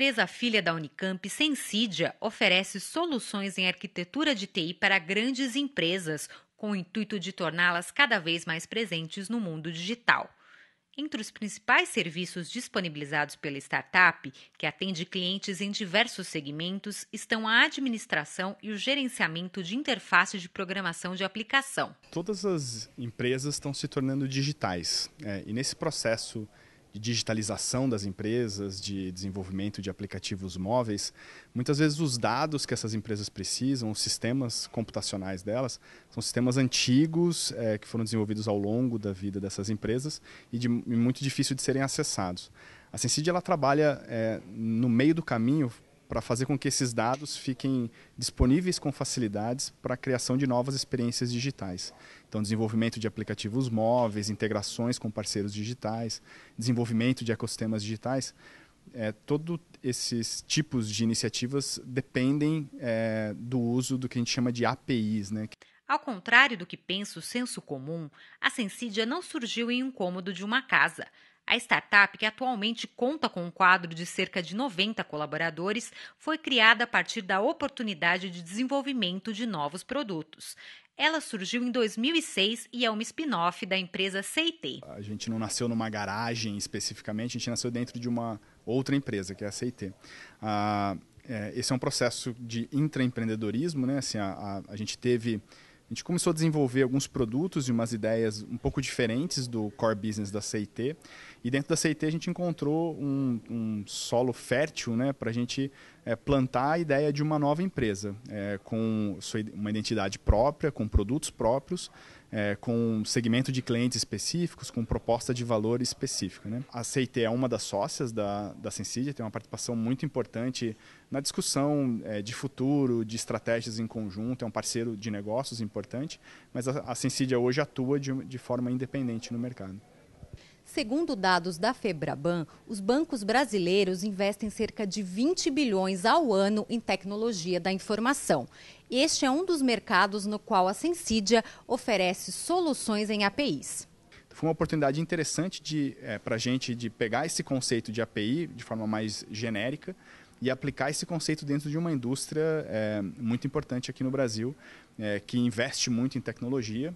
Empresa filha da Unicamp, Sensidia, oferece soluções em arquitetura de TI para grandes empresas, com o intuito de torná-las cada vez mais presentes no mundo digital. Entre os principais serviços disponibilizados pela startup, que atende clientes em diversos segmentos, estão a administração e o gerenciamento de interfaces de programação de aplicação. Todas as empresas estão se tornando digitais, é, e nesse processo de digitalização das empresas, de desenvolvimento de aplicativos móveis, muitas vezes os dados que essas empresas precisam, os sistemas computacionais delas, são sistemas antigos é, que foram desenvolvidos ao longo da vida dessas empresas e, de, e muito difícil de serem acessados. A Sensid ela trabalha é, no meio do caminho para fazer com que esses dados fiquem disponíveis com facilidades para a criação de novas experiências digitais. Então, desenvolvimento de aplicativos móveis, integrações com parceiros digitais, desenvolvimento de ecossistemas digitais. É, Todos esses tipos de iniciativas dependem é, do uso do que a gente chama de APIs. Né? Ao contrário do que pensa o senso comum, a Sensidia não surgiu em um cômodo de uma casa. A startup, que atualmente conta com um quadro de cerca de 90 colaboradores, foi criada a partir da oportunidade de desenvolvimento de novos produtos. Ela surgiu em 2006 e é uma spin-off da empresa CT. A gente não nasceu numa garagem especificamente, a gente nasceu dentro de uma outra empresa, que é a CT. Ah, é, esse é um processo de intraempreendedorismo, né? Assim, a, a, a gente teve a gente começou a desenvolver alguns produtos e umas ideias um pouco diferentes do core business da CIT. E dentro da CIT a gente encontrou um, um solo fértil né, para a gente é, plantar a ideia de uma nova empresa, é, com uma identidade própria, com produtos próprios é, com um segmento de clientes específicos, com proposta de valor específica. Né? A CIT é uma das sócias da, da Sensidia, tem uma participação muito importante na discussão é, de futuro, de estratégias em conjunto, é um parceiro de negócios importante, mas a, a Sensidia hoje atua de, de forma independente no mercado. Segundo dados da Febraban, os bancos brasileiros investem cerca de 20 bilhões ao ano em tecnologia da informação. Este é um dos mercados no qual a Sensidia oferece soluções em APIs foi uma oportunidade interessante de é, eh, para a gente de pegar esse conceito de API de forma mais genérica e aplicar esse conceito dentro de uma indústria é, muito importante aqui no Brasil, é, que investe muito em tecnologia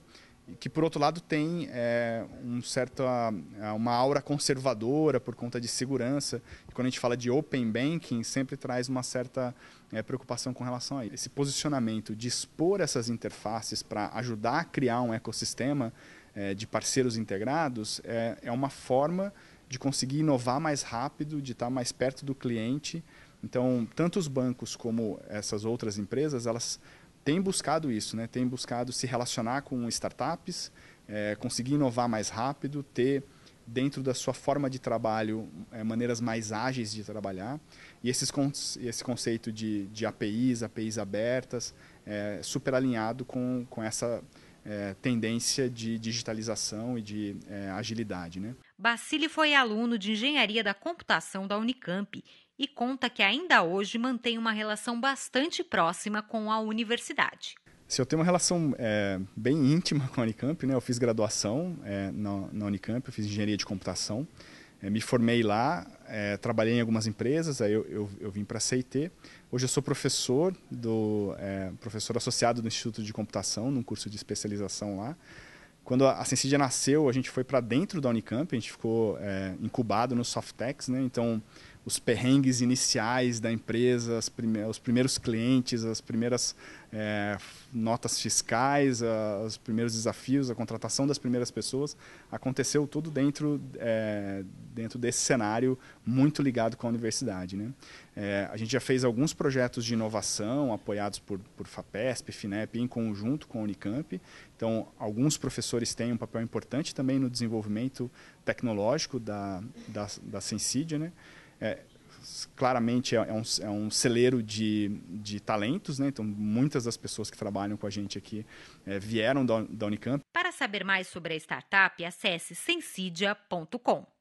que por outro lado tem é, um certo, ah, uma aura conservadora por conta de segurança. E quando a gente fala de open banking, sempre traz uma certa é, preocupação com relação a isso. Esse posicionamento de expor essas interfaces para ajudar a criar um ecossistema é, de parceiros integrados é, é uma forma de conseguir inovar mais rápido, de estar mais perto do cliente. Então, tanto os bancos como essas outras empresas, elas tem buscado isso, né? tem buscado se relacionar com startups, é, conseguir inovar mais rápido, ter dentro da sua forma de trabalho é, maneiras mais ágeis de trabalhar. E esses, esse conceito de, de APIs, APIs abertas, é super alinhado com, com essa é, tendência de digitalização e de é, agilidade. Né? foi aluno de engenharia da computação da Unicamp e conta que ainda hoje mantém uma relação bastante próxima com a universidade. Se eu tenho uma relação é, bem íntima com a Unicamp, né? eu fiz graduação é, na, na, Unicamp, eu fiz engenharia de computação, é, me formei lá, é, trabalhei em algumas empresas, aí eu, eu, eu vim para a CIT. Hoje eu sou professor, do, é, professor associado do Instituto de Computação, num curso de especialização lá quando a Sensidia nasceu, a gente foi para dentro da Unicamp, a gente ficou é, incubado no Softex, né? Então, os perrengues iniciais da empresa, prime os primeiros clientes, as primeiras é, notas fiscais, a, os primeiros desafios, a contratação das primeiras pessoas, aconteceu tudo dentro, é, dentro desse cenário muito ligado com a universidade. Né? É, a gente já fez alguns projetos de inovação apoiados por, por FAPESP, FINEP, em conjunto com a Unicamp. Então, alguns professores têm um papel importante também no desenvolvimento tecnológico da, da, da Sensidia, né? é, claramente é, é, um, é um celeiro de, de talentos, né? então muitas das pessoas que trabalham com a gente aqui é, vieram da, da Unicamp. Para saber mais sobre a startup, acesse sensidia.com.